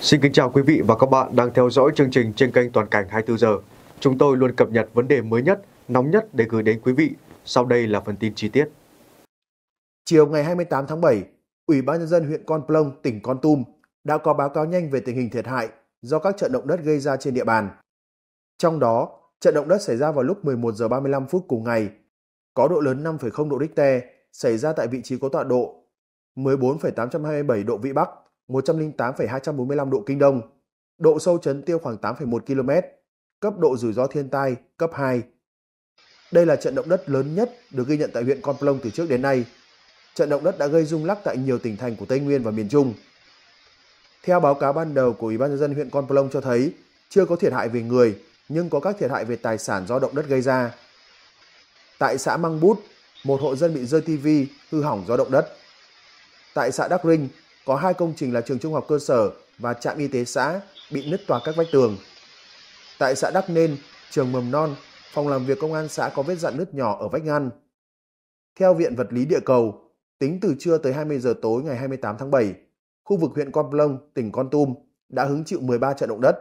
Xin kính chào quý vị và các bạn đang theo dõi chương trình trên kênh Toàn cảnh 24 giờ. Chúng tôi luôn cập nhật vấn đề mới nhất, nóng nhất để gửi đến quý vị. Sau đây là phần tin chi tiết. Chiều ngày 28 tháng 7, Ủy ban nhân dân huyện Con Plong, tỉnh Con Tum đã có báo cáo nhanh về tình hình thiệt hại do các trận động đất gây ra trên địa bàn. Trong đó, trận động đất xảy ra vào lúc 11 giờ 35 phút cùng ngày, có độ lớn 5,0 độ Richter, xảy ra tại vị trí có tọa độ 14,827 độ Vĩ Bắc, 108,245 độ Kinh Đông, độ sâu chấn tiêu khoảng 8,1 km, cấp độ rủi ro thiên tai cấp 2. Đây là trận động đất lớn nhất được ghi nhận tại huyện Con Plong từ trước đến nay. Trận động đất đã gây rung lắc tại nhiều tỉnh thành của Tây Nguyên và miền Trung. Theo báo cáo ban đầu của Ủy ban nhân dân huyện Con Plong cho thấy, chưa có thiệt hại về người nhưng có các thiệt hại về tài sản do động đất gây ra. Tại xã Măng Bút, một hộ dân bị rơi tivi hư hỏng do động đất. Tại xã Đắc Rinh, có hai công trình là trường trung học cơ sở và trạm y tế xã bị nứt toạc các vách tường. Tại xã Đắc Nên, trường mầm non, phòng làm việc công an xã có vết dạn nứt nhỏ ở vách ngăn. Theo Viện Vật lý Địa cầu, tính từ trưa tới 20 giờ tối ngày 28 tháng 7, khu vực huyện Con Plông tỉnh Con Tum đã hứng chịu 13 trận động đất.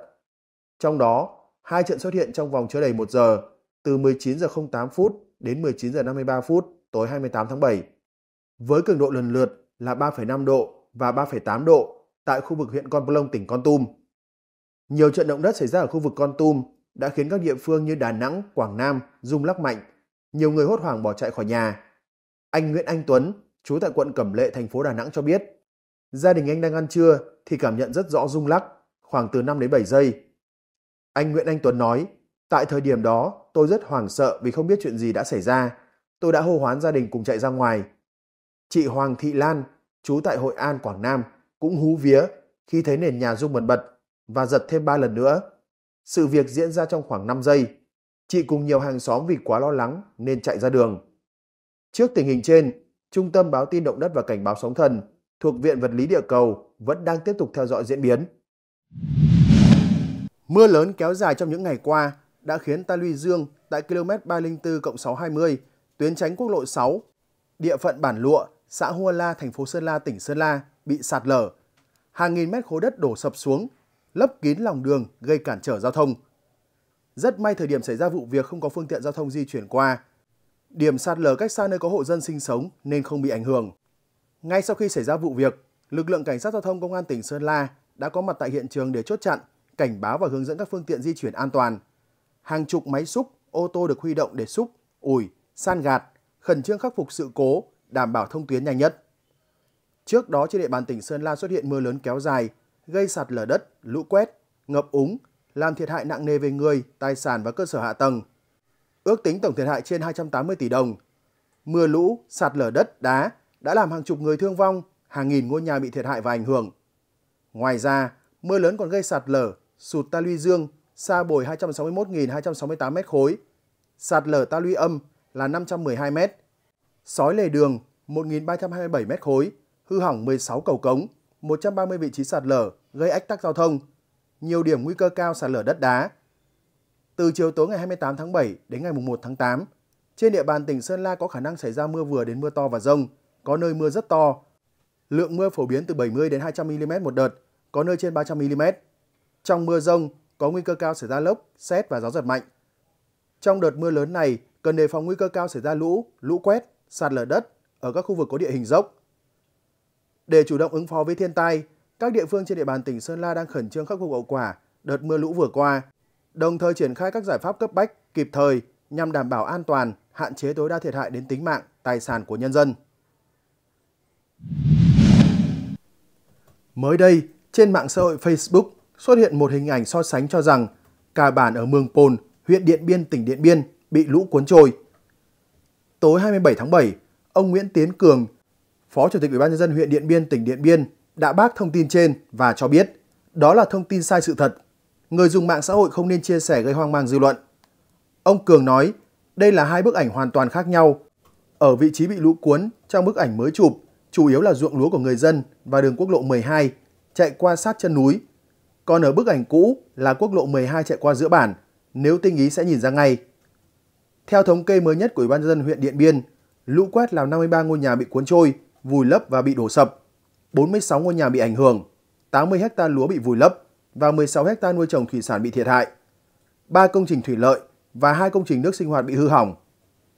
Trong đó, hai trận xuất hiện trong vòng chưa đầy 1 giờ, từ 19 giờ 08 phút đến 19 giờ 53 phút tối 28 tháng 7, với cường độ lần lượt là 3,5 độ và 3,8 độ tại khu vực huyện Con Plong, tỉnh Con Tum. Nhiều trận động đất xảy ra ở khu vực Con Tum đã khiến các địa phương như Đà Nẵng, Quảng Nam rung lắc mạnh, nhiều người hốt hoảng bỏ chạy khỏi nhà. Anh Nguyễn Anh Tuấn, trú tại quận Cẩm Lệ, thành phố Đà Nẵng cho biết, gia đình anh đang ăn trưa thì cảm nhận rất rõ rung lắc, khoảng từ 5 đến 7 giây. Anh Nguyễn Anh Tuấn nói, tại thời điểm đó tôi rất hoảng sợ vì không biết chuyện gì đã xảy ra. Tôi đã hô hoán gia đình cùng chạy ra ngoài. Chị Hoàng Thị Lan, trú tại Hội An, Quảng Nam, cũng hú vía khi thấy nền nhà rung bần bật và giật thêm 3 lần nữa. Sự việc diễn ra trong khoảng 5 giây. Chị cùng nhiều hàng xóm vì quá lo lắng nên chạy ra đường. Trước tình hình trên, Trung tâm báo tin động đất và cảnh báo sóng thần thuộc Viện Vật lý Địa cầu vẫn đang tiếp tục theo dõi diễn biến. Mưa lớn kéo dài trong những ngày qua đã khiến ta luy dương tại km 304 620, tuyến tránh quốc lộ 6, địa phận Bản Lụa, xã Hua La, thành phố Sơn La, tỉnh Sơn La bị sạt lở. Hàng nghìn mét khối đất đổ sập xuống, lấp kín lòng đường gây cản trở giao thông. Rất may thời điểm xảy ra vụ việc không có phương tiện giao thông di chuyển qua. Điểm sạt lở cách xa nơi có hộ dân sinh sống nên không bị ảnh hưởng. Ngay sau khi xảy ra vụ việc, lực lượng cảnh sát giao thông công an tỉnh Sơn La đã có mặt tại hiện trường để chốt chặn, cảnh báo và hướng dẫn các phương tiện di chuyển an toàn. Hàng chục máy xúc, ô tô được huy động để xúc, ủi, san gạt, khẩn trương khắc phục sự cố, đảm bảo thông tuyến nhanh nhất. Trước đó trên địa bàn tỉnh Sơn La xuất hiện mưa lớn kéo dài, gây sạt lở đất, lũ quét, ngập úng, làm thiệt hại nặng nề về người, tài sản và cơ sở hạ tầng. Ước tính tổng thiệt hại trên 280 tỷ đồng. Mưa lũ, sạt lở đất, đá đã làm hàng chục người thương vong, hàng nghìn ngôi nhà bị thiệt hại và ảnh hưởng. Ngoài ra, mưa lớn còn gây sạt lở, sụt ta luy dương, xa bồi 261.268 mét khối, sạt lở ta luy âm là 512 mét, Sói lề đường 1.327 mét khối, hư hỏng 16 cầu cống, 130 vị trí sạt lở, gây ách tắc giao thông, nhiều điểm nguy cơ cao sạt lở đất đá. Từ chiều tối ngày 28 tháng 7 đến ngày 1 tháng 8, trên địa bàn tỉnh Sơn La có khả năng xảy ra mưa vừa đến mưa to và rông, có nơi mưa rất to. Lượng mưa phổ biến từ 70 đến 200 mm một đợt, có nơi trên 300 mm. Trong mưa rông có nguy cơ cao xảy ra lốc, xét và gió giật mạnh. Trong đợt mưa lớn này, cần đề phòng nguy cơ cao xảy ra lũ, lũ quét sạt lở đất ở các khu vực có địa hình dốc. Để chủ động ứng phó với thiên tai, các địa phương trên địa bàn tỉnh Sơn La đang khẩn trương khắc phục hậu quả đợt mưa lũ vừa qua, đồng thời triển khai các giải pháp cấp bách, kịp thời nhằm đảm bảo an toàn, hạn chế tối đa thiệt hại đến tính mạng, tài sản của nhân dân. Mới đây, trên mạng xã hội Facebook xuất hiện một hình ảnh so sánh cho rằng cả bản ở Mường Pồn, huyện Điện Biên, tỉnh Điện Biên bị lũ cuốn trôi tối 27 tháng 7, ông Nguyễn Tiến Cường, Phó Chủ tịch Ủy ban nhân dân huyện Điện Biên, tỉnh Điện Biên đã bác thông tin trên và cho biết đó là thông tin sai sự thật. Người dùng mạng xã hội không nên chia sẻ gây hoang mang dư luận. Ông Cường nói, đây là hai bức ảnh hoàn toàn khác nhau. Ở vị trí bị lũ cuốn trong bức ảnh mới chụp, chủ yếu là ruộng lúa của người dân và đường quốc lộ 12 chạy qua sát chân núi. Còn ở bức ảnh cũ là quốc lộ 12 chạy qua giữa bản, nếu tinh ý sẽ nhìn ra ngay. Theo thống kê mới nhất của Ủy ban nhân dân huyện Điện Biên, lũ quét làm 53 ngôi nhà bị cuốn trôi, vùi lấp và bị đổ sập, 46 ngôi nhà bị ảnh hưởng, 80 ha lúa bị vùi lấp và 16 ha nuôi trồng thủy sản bị thiệt hại. 3 công trình thủy lợi và 2 công trình nước sinh hoạt bị hư hỏng.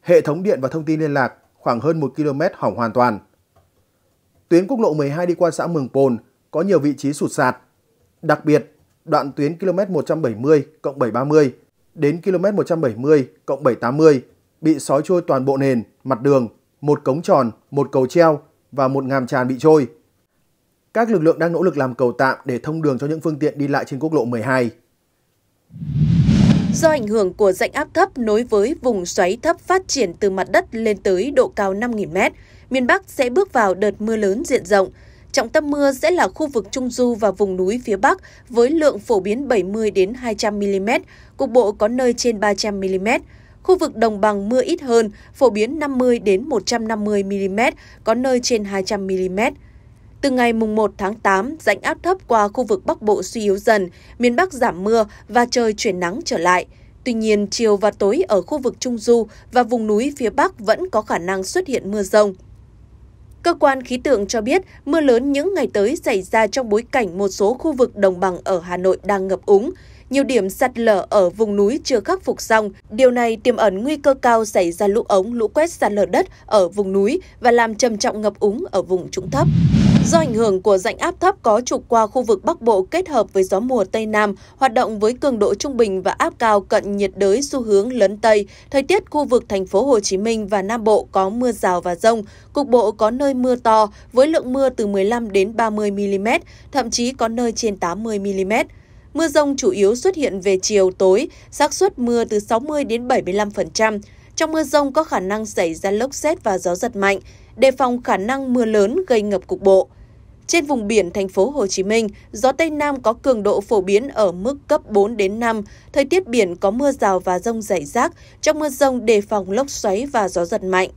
Hệ thống điện và thông tin liên lạc khoảng hơn 1 km hỏng hoàn toàn. Tuyến quốc lộ 12 đi qua xã Mường Pồn có nhiều vị trí sụt sạt. Đặc biệt, đoạn tuyến km 170 cộng 730 đến km 170 cộng 780 bị sói trôi toàn bộ nền, mặt đường, một cống tròn, một cầu treo và một ngàm tràn bị trôi. Các lực lượng đang nỗ lực làm cầu tạm để thông đường cho những phương tiện đi lại trên quốc lộ 12. Do ảnh hưởng của rãnh áp thấp nối với vùng xoáy thấp phát triển từ mặt đất lên tới độ cao 5.000m, miền Bắc sẽ bước vào đợt mưa lớn diện rộng – trọng tâm mưa sẽ là khu vực Trung Du và vùng núi phía Bắc với lượng phổ biến 70 đến 200 mm, cục bộ có nơi trên 300 mm. Khu vực đồng bằng mưa ít hơn, phổ biến 50 đến 150 mm, có nơi trên 200 mm. Từ ngày mùng 1 tháng 8, rãnh áp thấp qua khu vực Bắc Bộ suy yếu dần, miền Bắc giảm mưa và trời chuyển nắng trở lại. Tuy nhiên, chiều và tối ở khu vực Trung Du và vùng núi phía Bắc vẫn có khả năng xuất hiện mưa rông. Cơ quan khí tượng cho biết mưa lớn những ngày tới xảy ra trong bối cảnh một số khu vực đồng bằng ở Hà Nội đang ngập úng. Nhiều điểm sạt lở ở vùng núi chưa khắc phục xong. Điều này tiềm ẩn nguy cơ cao xảy ra lũ ống, lũ quét sạt lở đất ở vùng núi và làm trầm trọng ngập úng ở vùng trũng thấp. Do ảnh hưởng của rãnh áp thấp có trục qua khu vực Bắc Bộ kết hợp với gió mùa Tây Nam hoạt động với cường độ trung bình và áp cao cận nhiệt đới xu hướng lấn Tây, thời tiết khu vực thành phố Hồ Chí Minh và Nam Bộ có mưa rào và rông, cục bộ có nơi mưa to với lượng mưa từ 15 đến 30 mm, thậm chí có nơi trên 80 mm. Mưa rông chủ yếu xuất hiện về chiều tối, xác suất mưa từ 60 đến 75%. Trong mưa rông có khả năng xảy ra lốc xét và gió giật mạnh, đề phòng khả năng mưa lớn gây ngập cục bộ. Trên vùng biển thành phố Hồ Chí Minh, gió Tây Nam có cường độ phổ biến ở mức cấp 4 đến 5, thời tiết biển có mưa rào và rông rải rác, trong mưa rông đề phòng lốc xoáy và gió giật mạnh.